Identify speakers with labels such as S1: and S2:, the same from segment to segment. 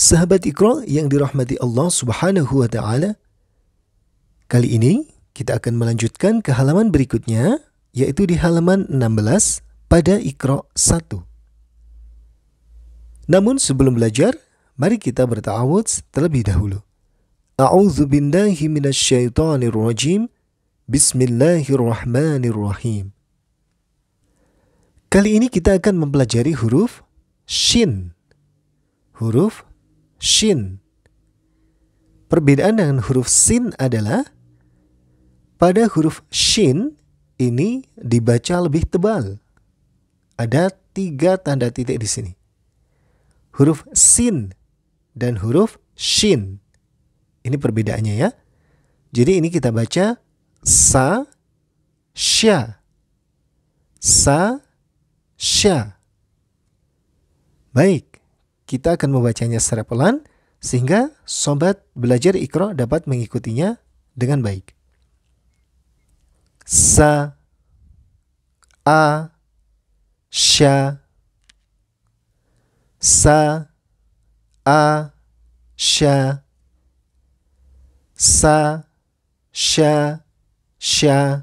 S1: Sahabat Iqra yang dirahmati Allah Subhanahu wa taala, kali ini kita akan melanjutkan ke halaman berikutnya yaitu di halaman 16 pada Iqra 1. Namun sebelum belajar, mari kita bertaawudz terlebih dahulu. A'udzu billahi minasyaitonir rajim. Bismillahirrahmanirrahim. Kali ini kita akan mempelajari huruf shin. Huruf shin. Perbedaan dengan huruf sin adalah pada huruf shin ini dibaca lebih tebal. Ada tiga tanda titik di sini. Huruf sin dan huruf shin. Ini perbedaannya ya. Jadi ini kita baca sa, sya. Sa, sya. Baik kita akan membacanya secara pelan sehingga sobat belajar Iqra dapat mengikutinya dengan baik. Sa a sya sa a sya sa sya sya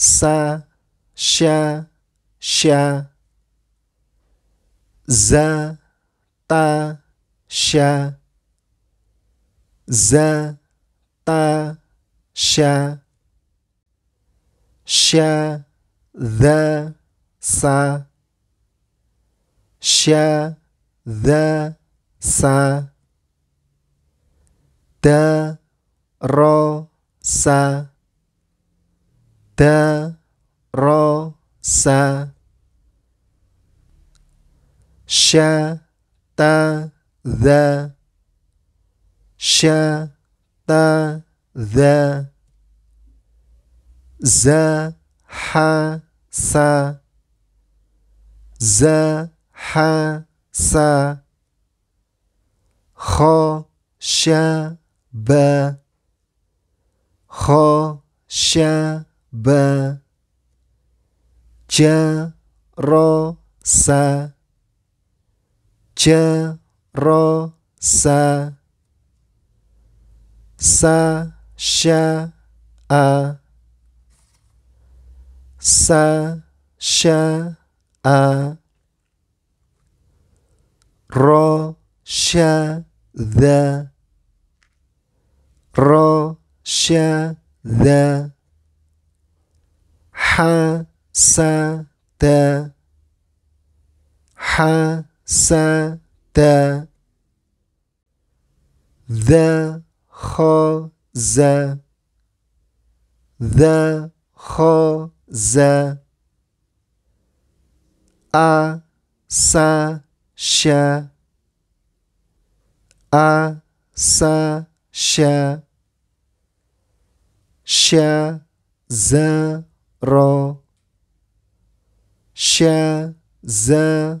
S1: sa sya sya za ta sha za ta sha sha za sa sha za sa da ro sa da ro sa شا تا ذا شا تا ذا زا حا سا زا حا سا خا شا با خا شا با جا را سا jero sa sha a sa a ro the ro the ha sa the ha Sainte the rose the ho rose a sha a sa sha sha ro sha zero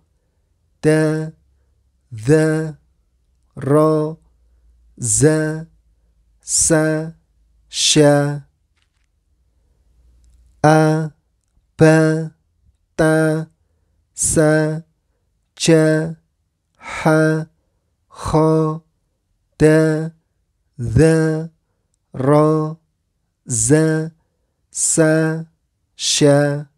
S1: the, the, ro, sa ja ha ho h, h, d, th, ro, sa sha.